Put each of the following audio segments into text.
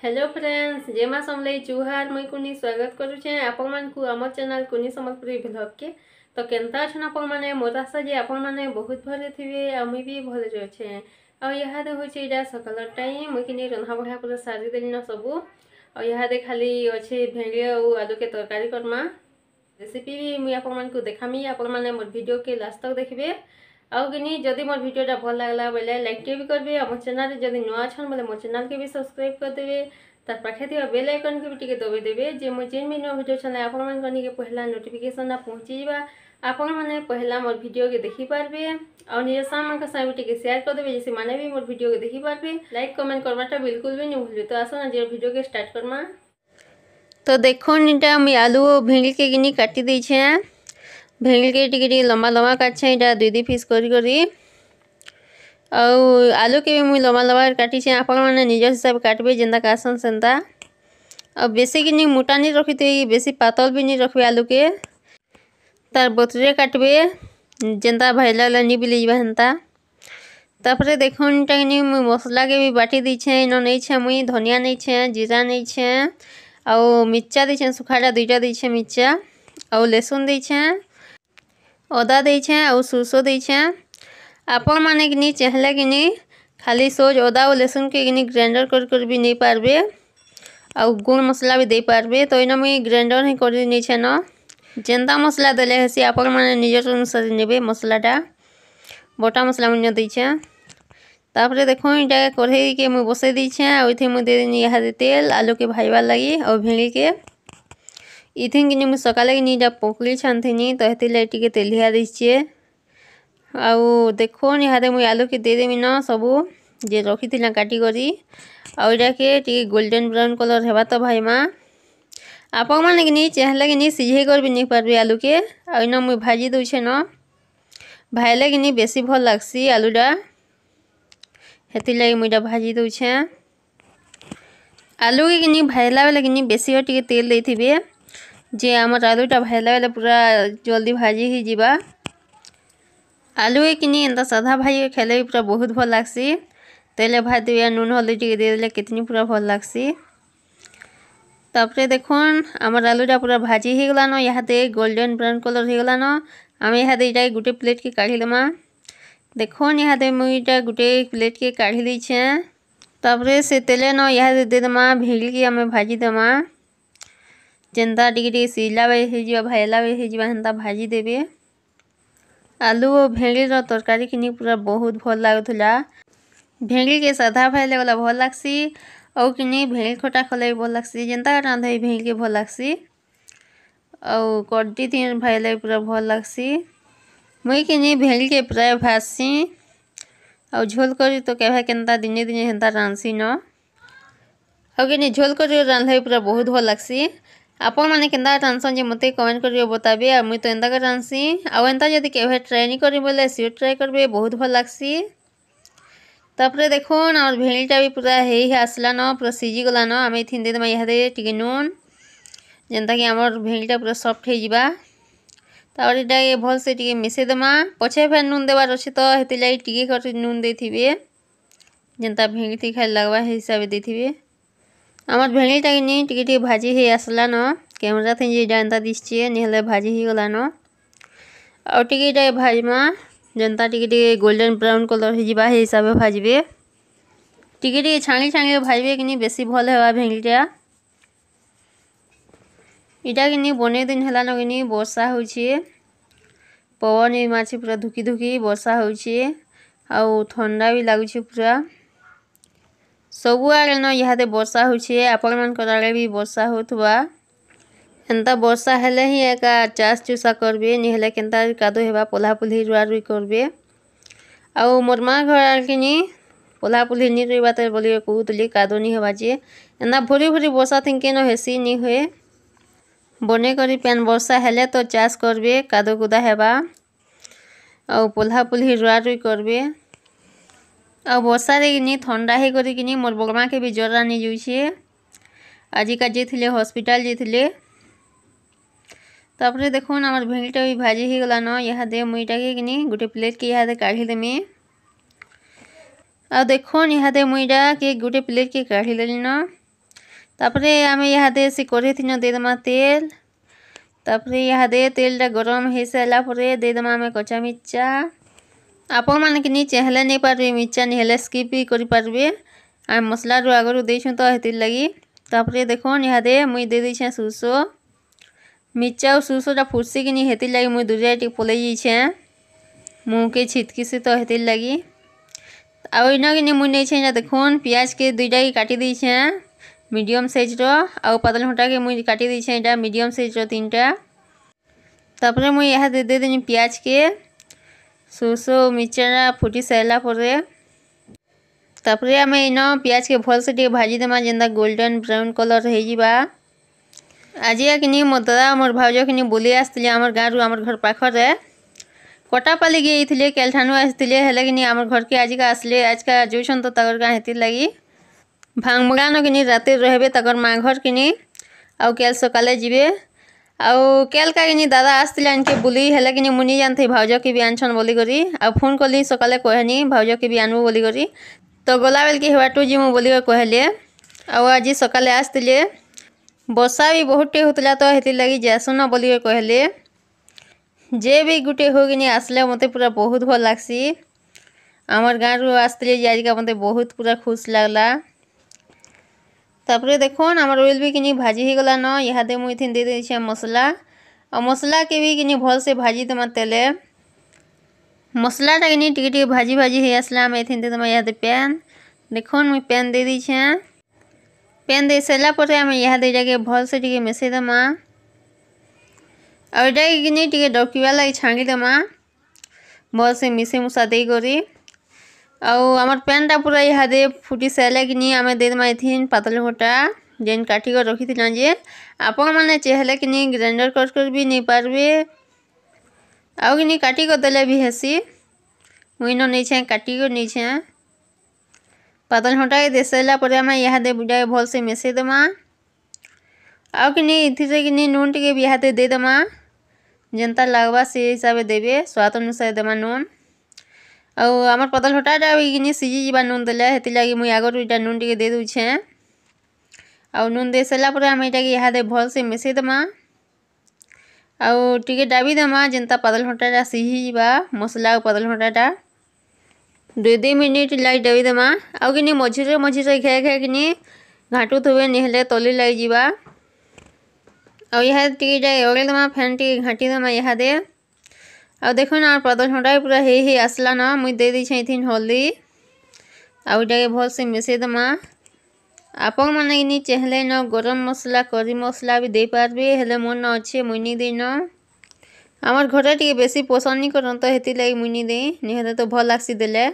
hello friends જેમાં સમલઈ જુહાર મુઈ કુની સ્વાગત કરું છે ଆପଣମାନଙ୍କୁ ଆମ ଚ୍ୟାନେଲ୍ କୁନି ସମ୍ବଲପୁରୀ ବ୍ଲଗ୍କେ ତ କେନ୍ତା ଅଛନ୍ ଆପଣମାନେ ମୋର ଆଶା ଯେ ଆପଣମାନେ ବହୁତ ଭଲେ ଥିବେ ଆଉ ମୁଇଁ ବି ଭଲରେ ଅଛେ ଆଉ ଇହାଦେ ହଉଛେ ଇଟା ସକାଳର ଟାଇମ୍ ମୁଇଁ କିନି ରନ୍ଧାବଢ଼ା ପୁରା ସାରିଦେଲିନ ସବୁ ଆଉ ଇହାଦେ ଖାଲି ଅଛେ ଭେଣ୍ଡି ଆଉ ଆଲୁକେ ତରକାରୀ କର୍ମା ରେସିପି ବି ମୁଇଁ ଆପଣମାନଙ୍କୁ ଦେଖାମି ଆପଣମାନେ ମୋର ଭିଡ଼ିଓକେ ଲାଷ୍ଟ ତକ୍ ଦେଖିବେ आउकनी जदि मोर भिडा भल लगला बोले लाइक भी करेंगे आम चेल जब नुआ अच्छा बोले मो चेल के भी सब्सक्राइब करदे तार पाखे बेल आइकन के भी टी दबे देवे जे मुझ जेन भी नुआ भिड छाने आपके पहला नोटिफिकेसन पहुँची जा आपने पहला मोर भिड के देखिपारे आज सांग भी सेयार करदे जैसे मैंने भी मोर भिड के देखिपारे लाइक कमेंट करवाटा बिलकुल भी नहीं भूलबे तो आस ना जो भिड के स्टार्ट करमा तो देखा मुई आलू और भेडी के किनी काटी देछे भेंगल के लंबा लंबा काटे यहाँ दुई दुई पीस कर आलू के भी मुझे लंबा लंबा काटे निज हिसाब काटबे जेन्ता कासन सेन्ता आ बेसिक नहीं मोटा नहीं रखी थे बेसी पातल भी नहीं रखे आलू के तार बतरे काटबे जेन्ता भाई लगे नहीं बिल जावा हेन्ता तपे देखा कि मुझ मसला के भी बाटी छे इन नहीं छे मुई धनिया नहीं छे जीरा नहीं छे आउ मिर्चा दीछे सुखाटा दुईटा दीछे मिर्चा आउ लेसुन छे अदा देछे आरसो देछे आपण मैने चाहले कि नहीं खाली सोज अदा और लहसुन के किनी ग्राइंडर कर कर भी नहीं पार्बे आउ गुण मसला भी दे पार्बे तो इन मुई ग्राइंडर ही कर नहीं जेन्ता मसला देसी आपण मैंने निजर अनुसार ने मसलाटा बटा मसला मैं देछे तापर देख ये कढ़ई के मुझे बसई देछे आई मुझे देनी यहाँ दे तेल आलू के भाजवार लगी और भिड़ी के ଇଥିନ୍ କିନି ମୁଇଁ ସକାଳେ କିନି ଇଟା ପକୁଡ଼ି ଛାନ୍ଥିନି ତ ହେଥିର୍ଲାଗି ଟିକେ ତେଲିଆ ଦେଇଛେ ଆଉ ଦେଖୁନ୍ ଇହାଦେ ମୁଇଁ ଆଲୁକେ ଦେଇଦେମିନ ସବୁ ଯେ ରଖିଥିଲା କାଟିକରି ଆଉ ଇଟାକେ ଟିକେ ଗୋଲ୍ଡେନ୍ ବ୍ରାଉନ୍ କଲର୍ ହେବା ତ ଭାଇମା ଆପଣମାନେ କିନି ଚାହିଁଲେ କିନି ସିଝେଇ କରିବି ନେଇ ପାରବେ ଆଲୁକେ ଆଉ ଇନ ମୁଇଁ ଭାଜି ଦଉଛେନ ଭାଇଲେ କିନି ବେଶୀ ଭଲ୍ ଲାଗ୍ସି ଆଲୁଟା ହେଥିର୍ଲାଗି ମୁଇଁ ଇଟା ଭାଜି ଦଉଛେଁ ଆଲୁକେ କିନି ଭାଜିଲା ବେଲେ କିନି ବେଶୀ ଟିକେ ତେଲ୍ ଦେଇଥିବେ ଯେ ଆମର ଆଲୁଟା ଭାଜିଲା ବେଲେ ପୁରା ଜଲ୍ଦି ଭାଜି ହେଇଯିବା ଆଲୁଏ କିନି ଏନ୍ତା ସାଧା ଭାଜି ଖାଇଲେ ବି ପୁରା ବହୁତ ଭଲ ଲାଗ୍ସି ତେଲେ ଭାଜି ଦେବେ ନୁନ ହଳଦୀ ଟିକେ ଦେଇଦେଲେ କେତିନି ପୁରା ଭଲ ଲାଗ୍ସି ତାପରେ ଦେଖୁନ୍ ଆମର ଆଲୁଟା ପୁରା ଭାଜି ହେଇଗଲାନ ଇହାଦେ ଗୋଲ୍ଡେନ୍ ବ୍ରାଉନ୍ କଲର୍ ହେଇଗଲାନ ଆମେ ଇହାଦେ ଇଟା ଗୋଟେ ପ୍ଲେଟ୍କେ କାଢ଼ିଦେମା ଦେଖୁନ୍ ଇହାଦେ ମୁଇଁ ଇଟା ଗୋଟେ ପ୍ଲେଟ୍କେ କାଢ଼ି ଦେଇଛେଁ ତାପରେ ସେ ତେଲେ ନ ଇହାଦେ ଦେଇଦେମା ଭେଣ୍ଡିକି ଆମେ ଭାଜିଦେମା जेन्दा टी सीला बेजा भाजला बेजा हेनता भाजी देवे आलू और भेड़ी ररकारी कि पूरा बहुत भल लगुला भेड़ी के साधा भाई लगे भल लग्सी आउ कि भेड़ी खटा खोले भी भल लग्सी जेन्दा रांधे भेड़ी के भल लग्सी आउ कटी दिन भाजले पूरा भल लग्सी मुई कि भेड़ी के प्राय भाजसी आउ झोल कर तो कभी के दिने दिने हेनता रांधसी न आउ कि झोल कर रांधे पूरा बहुत भल लग्सी आपण मैंने के टाँसन जो मत कमेंट कर बताबे और मुई तो एंता का टाँसी आउ एंता जी के ट्राए नहीं करी बोले सीओ ट्राए करेंगे बहुत भल लग्सी तापर देख आम भेणीटा भी पूरा हे आसलान पूरा सीझीगलान आम थी इतने टी नून जेनता कि आम भेणीटा पूरा सफ्ट होपर इटा भल से टे मिसेदमा पचे फेर नून देवार अच्छे तो हेती लगे टी कर नून देते जेनता भेणी थी खाली लगवा हिसाब से देते हैं আমার ভেঙিটা নিয়ে টিকি টিকি ভাজি হয়ে আসলান ক্যামেরা থেকে যেটা দিচ্ছি নিহলে ভাজি হয়ে গলান আর টিকে ভাজমা যেটা টিকি টিকি গোল্ডেন ব্রাউন কলর হয়ে যা সেই হিসাবে ভাজবে টিকি টিকি ছাঁড়ি ছাঁড়ি ভাজবে কিনি বেশি ভাল হওয়া ভেঙিটা এটা কিনি বনে দিন হলান কিনি বর্ষা হচ্ছে পবন এই মাছে পুরা ধুকি ধুকি বর্ষা হচ্ছে আর ଥଣ୍ଡା বি লাগুছে পুরা सबुआड़े नहाँ बर्षा होड़े भी बर्षा होता एंता बर्षा हेले ही एका चाष चुसा करबे निहले के कादो है पोलापोली रुआ रुई करबे आउ मोर माँ घर आड़ कि पोलापोली नहीं रुई बात बोलिए कहूतली कादो नहीं हवा जे एना भरी भरी बर्षा थी कि नेसी नहीं हुए बने करी पैन बर्षा हेले तो चाष करबे कादो कुदा है पोलापोली रुआ रुई करबे आ बर्षा कि थंडा हो कि मोर बगमा के भी ज्वर आनी जाए आज का जीले हस्पिटाल जीते तापर देख आम भेडीटा भी भाजी ही गलान यहाँ दे मुईटा के कि गोटे प्लेट के यहाँ काढ़ीदेमी आ देख यहाँ दे मुईटा के गोटे प्लेट के काढ़ी देन तापर आम यहाँ दे कढ़ी थी देदमा तेल तापर यहाँ दे तेलटा गरम हो सारापर देदमा आम कचा मिर्चा आपण मैंने नहीं पारे मिर्चा नहीं स्कीप भी करें आम मसला रू आगर देसु तो हेतिर लगी तापर निहाते मुई दे दीछे सुरसो मिर्चा और सुरसोटा फुटसिकी हेतिर लगी मुई दूर टी पल मुँह के छिटकी तो हेतिर लगी आईना कि मुई नहीं देख पिज के दुईटा कि काटि दीछे मीडियम आउ रतल खटा के मुई काटि दीछे यहाँ मीडियम सैज रीनटा तापर मुई यहाँ दे दे दे पिज के सुरसु मिर्चा फुटी सारापुर तापर आम इन पिज के भल से भाजी देमा जेनता गोल्डन ब्राउन कलर हो आजिकि मो दादा मोर भाज कि बुले आसते आम गाँव रू घर पाखे कटा पाली गई थे केलठानु आसते हैं आम घर के आज का आसले आज का जो तो तर गाँ हेती लगी भांगमगान कि रात रहे माँ घर कि आउ कल सकाले जीवे ଆଉ କେଲ୍ କାଜିନି ଦାଦା ଆସିଥିଲେ ଆଣିକି ବୁଲି ହେଲେ କିନି ମୁଁ ନେଇ ଜାଣିଥିଲି ଭାଉଜକେ ବି ଆଣିଛନ୍ ବୋଲିକରି ଆଉ ଫୋନ୍ କଲି ସକାଳେ କହେନି ଭାଉଜକେ ବି ଆଣିବୁ ବୋଲିକରି ତ ଗଲାବେଲକେ ହେବାଟୁ ଯିମୁ ବୋଲିକରି କହିଲେ ଆଉ ଆଜି ସକାଳେ ଆସିଥିଲେ ବର୍ଷା ବି ବହୁତଟେ ହେଉଥିଲା ତ ସେଥିର୍ଲାଗି ଯାଏସୁନ ବୋଲିକରି କହିଲେ ଯେ ବି ଗୁଟେ ହୋଇକିନି ଆସିଲେ ମୋତେ ପୁରା ବହୁତ ଭଲ ଲାଗ୍ସି ଆମର ଗାଁରୁ ଆସିଥିଲେ ଯେ ଆଜିକା ମୋତେ ବହୁତ ପୁରା ଖୁସି ଲାଗ୍ଲା তাপরে দেখুন আমার ওয়েল বি কিনি ভাজি হয়ে গলান ইহাদে মুই ইথিন দিয়ে দিয়েছি মশলা আর মশলাকে বি কিনি ভালসে ভাজি তোমার তেলে মশলাটা কিনি টিকে টিকে ভাজি ভাজি হয়ে আসলে আমি এথিন দিয়ে তোমার ইহাদে প্যান দেখুন মুই প্যান দিয়ে দিয়েছি প্যান দিয়ে সারা পরে আমি ইহাদে এটাকে ভালসে টিকে মিশাই দেমা আর এটাকে কিনি টিকে ডকিবা লাগে ছাঁকি দেমা ভালসে মিশে মুশা দিয়ে করি आम पैन टा पूरा इहादे फुटी सारे कि आम दे पतल मोटा जेन काटिक रखी थी जे आपण चेहले कि ग्राइंडर कर कर भी नहीं पार्बे आउ कि काटिक देले भी हेसी मुइन नहीं छे काटिक नहीं छे पतल हटा दे सर आम इहादे बुझा भल से मिसे देमा आउ कि इन नून टे इहादे देदेम जेनता लगवा से हिसाब से देवे स्वाद अनुसार देमा नून आम पदल हटाटा भी सीझी जा नुन दे मुझ आगर ये नुन टे दे दूचे आउ नुन दे सर आम ये भल से मिसे दमा आउ टे डाबी दमा जेनता पदल हटाटा सीझी जावा मसला पदल हटाटा दुई दुई मिनिट लाइ डाबी दमा आउ कि मझीरे मझीरे घे घे कि घाटू थे नहले तली लग जा आउ यहाँ टे अगले दमा फैन टे घाटी दमा यहाँ ଆଉ ଦେଖୁନ୍ ଆର୍ ପ୍ରଦର୍ଶନଟା ପୁରା ହେଇ ହେଇ ଆସ୍ଲାନ ମୁଇଁ ଦେଇ ଦେଇଛେଁ ଇଥିନ୍ ହଲ୍ଦି ଆଉ ଇଟାକେ ଭଲ୍ସେ ମିଶେଇ ଦେମା ଆପଣମାନେ ଇନି ଚାହିଁଲେ ନ ଗରମ୍ ମସଲା କରି ମସଲା ବି ଦେଇପାର୍ବେ ହେଲେ ମୋର୍ ନ ଅଛେ ମୁଇଁ ନି ଦେଇନ ଆମର୍ ଘରେ ଟିକେ ବେଶୀ ପସନ୍ଦ୍ ନି କରନ୍ ତ ହେଥିର୍ଲାଗି ମୁଇଁ ନି ଦେଇ ନିହେଲେ ତ ଭଲ୍ ଲାଗ୍ସି ଦେଲେ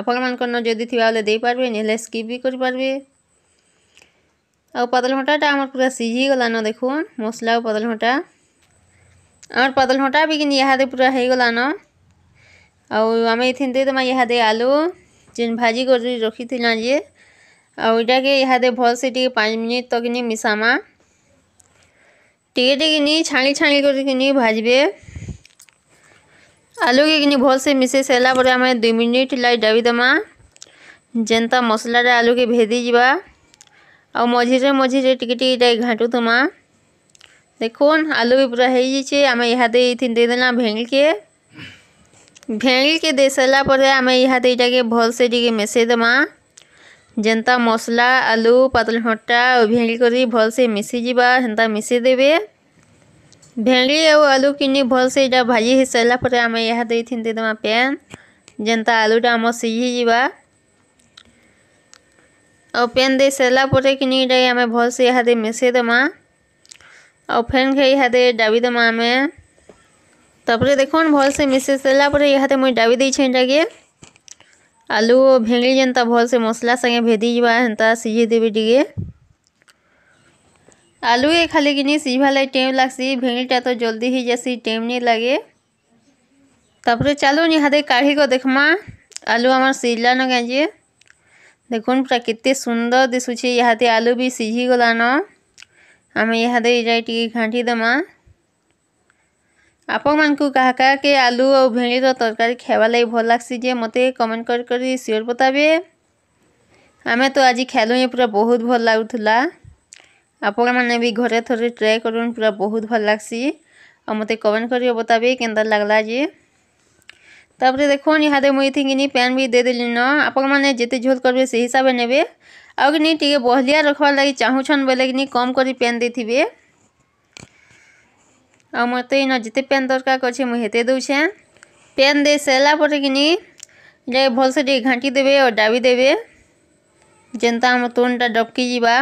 ଆପଣମାନଙ୍କର ନ ଯଦି ଥିବା ବେଲେ ଦେଇପାର୍ବେ ନିହେଲେ ସ୍କିପ୍ ବି କରିପାର୍ବେ ଆଉ ପାତଲ୍ଘଣ୍ଟାଟା ଆମର୍ ପୁରା ସିଝିଗଲାନ ଦେଖୁନ୍ ମସଲା ଆଉ ପାତଲ୍ଘଣ୍ଟା আমার পদল হটা বিকিনি ইহাদে পুরা হয়েগলান আউ আমি এইথিনতে তোমার ইহাদে আলু যেন ভাজি করে রখিলা যে আউ এটাকে ইহাদে ভালসে টিকে পাঁচ মিনিট তকিনি মিশামা টিকে টিকিনি ছাঁড়ি ছাঁড়ি করিকিনি ভাজবে আলুকে কিনি ভালসে মিশাই সারা পরে আমি দুই মিনিট লাই ডাবি দেমা যেন্তা মশলাটা আলুকে ভেদি যা আউ মঝিরে মঝিরে টিকে টিকে এটা ঘাঁটু তোমা देख आलु भी पूरा होमें यहा छिंटे दे भेंगल के भेंगल के दे सर आम यहाँ के भल से मिसई जेनता मसला आलू पतल खट्टा भेंगल कर भल से मिसी जावा हेनता देवे भेंगली और आलू कि भल से भाजी हो सर आम यहाँ दे दमा पैन जेनता आलूटा आम सीझी जावा और पैन दे सर कि आम भल से यहाँ मिसई और फेन के इहाते डाबी देमा आम तपर देख से मिसे सर इहाते मुझे डाबी देचे टे आलू और भेंगी जेनता से मसला सागे भेदी जाता सीझे देवी टे आलू ये खाली कि सीझा लगे टेम लगसी भेंगीटा तो जल्दी ही जैसी टेम नहीं लगे तपर चलो निहाते काढ़ी को देखमा आलू आम सीझलान क्या देख पूरा के सुंदर दिशुची इहाते आलू भी सीझी गलान आम इहादे ये घाँटी देमा ଆପଣମାନଙ୍କୁ କାହା କାହାକେ ଆଲୁ ଆଉ ଭେଣ୍ଡିର ତରକାରୀ ଖାଇବା ଲାଗି ଭଲ ଲାଗ୍ସି ଯେ ମୋତେ କମେଣ୍ଟ କରି କରି ସିଓର ବତାବେ ଆମେ ତ ଆଜି ଖାଇଲୁ ହିଁ ପୁରା ବହୁତ ଭଲ ଲାଗୁଥିଲା ଆପଣମାନେ ବି ଘରେ ଥରେ ଟ୍ରାଏ କରୁନ୍ ପୁରା ବହୁତ ଭଲ ଲାଗ୍ସି ଆଉ ମୋତେ କମେଣ୍ଟ କରି ବତାବେ କେନ୍ତା ଲାଗ୍ଲା ଯେ ତାପରେ ଦେଖୁନ୍ ଇହାଦେ ମୁଇଁ ଇଥିକିନି ପ୍ୟାନ୍ ବି ଦେଇଦେଲିନ ଆପଣମାନେ ଯେତେ ଝୋଲ୍ କରିବେ ସେଇ ହିସାବରେ ନେବେ आउकिन टे बहलिया रखबार लगी चाहूछन बोले कम कर पेन दे आ मत इन जिते पेन दरकार करते मुझे दूचे पेन दे सरला पर कि भलसे घाटी देवे और डाबी देवे जेनता आम तुणटा डबकी जावा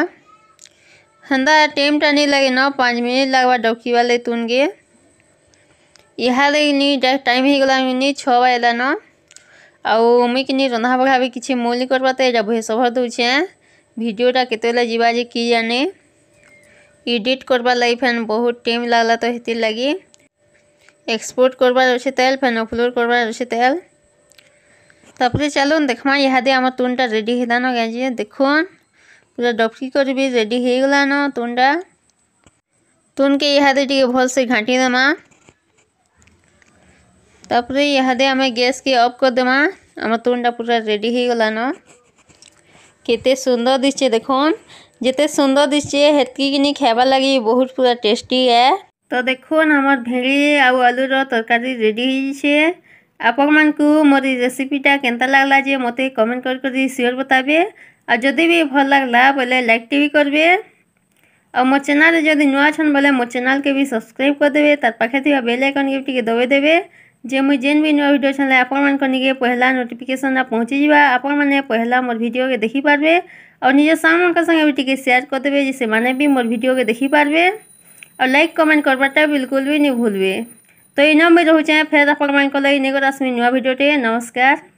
हेन्ता टाइमटा नहीं लगे न पाँच मिनिट लगवा डबकीवा लगे तुन गे टाइम हो गला छाला न आउ मुई कि रंधा बढ़ा भी किसी मोल करवा तो यहाँ भूहे सभर दूचे भिडटा के जी कि जाने इडिट करवा लगे फैन बहुत टाइम लगला तो हेतिर लगे एक्सपोर्ट कर तेल फैन अपलोड करवार अच्छे तेल तपे चलो देखमा यहाँ आम तुन टा रेडी न गाजी देख पूरा डबकी कर भी रेडी हो तुन टा तुन के यहाँ दे भलसे घाटी देमा तपे यहाँ आम गैस के अफ करदेमा आम तुन टा पूरा रेडी हो কেতে সুন্দর দিচ্ছে দেখুন যেতে সুন্দর দিচ্ছে হেতকি কিনি খাইবার লাগি বহুত পুরা টেস্টি এ তো দেখুন আমার ভেড়ি আউ আলুর তরকারি রেডি হয়েছে ଆପଣମାନଙ୍କୁ ମୋର ଏଇ ରେସିପିଟା କେନ୍ତା ଲାଗ୍ଲା ଯେ ମୋତେ କମେଣ୍ଟ କରି କରି ସିଓର ବତାବେ ଆଉ ଯଦି ବି ଭଲ ଲାଗ୍ଲା ବୋଲେ ଲାଇକ୍ଟେ ବି କରିବେ ଆଉ ମୋ ଚ୍ୟାନେଲ୍ରେ ଯଦି ନୂଆ ଅଛନ୍ ବୋଲେ ମୋ ଚ୍ୟାନେଲ୍କେ ବି ସବସ୍କ୍ରାଇବ୍ କରିଦେବେ ତାର ପାଖେ ଥିବା ବେଲ୍ ଆଇକନ୍କେ ବି ଟିକେ ଦବେଇ ଦେବେ जे मुई जेन भी नुआ भिड छे आपण पहला नोटिफिकेसन पहुँचीजा आपण मैंने पहला मोर भिड के देखिपारे और निज सांग भी टी सेयार करदे से भी मोर भिड के देखिपारे और लाइक कमेंट करवाटा बिल्कुल भी नहीं भूलबे तो इन मुई रोचे फेर आपण मैं लगे आसमी नुआ भिडटे नमस्कार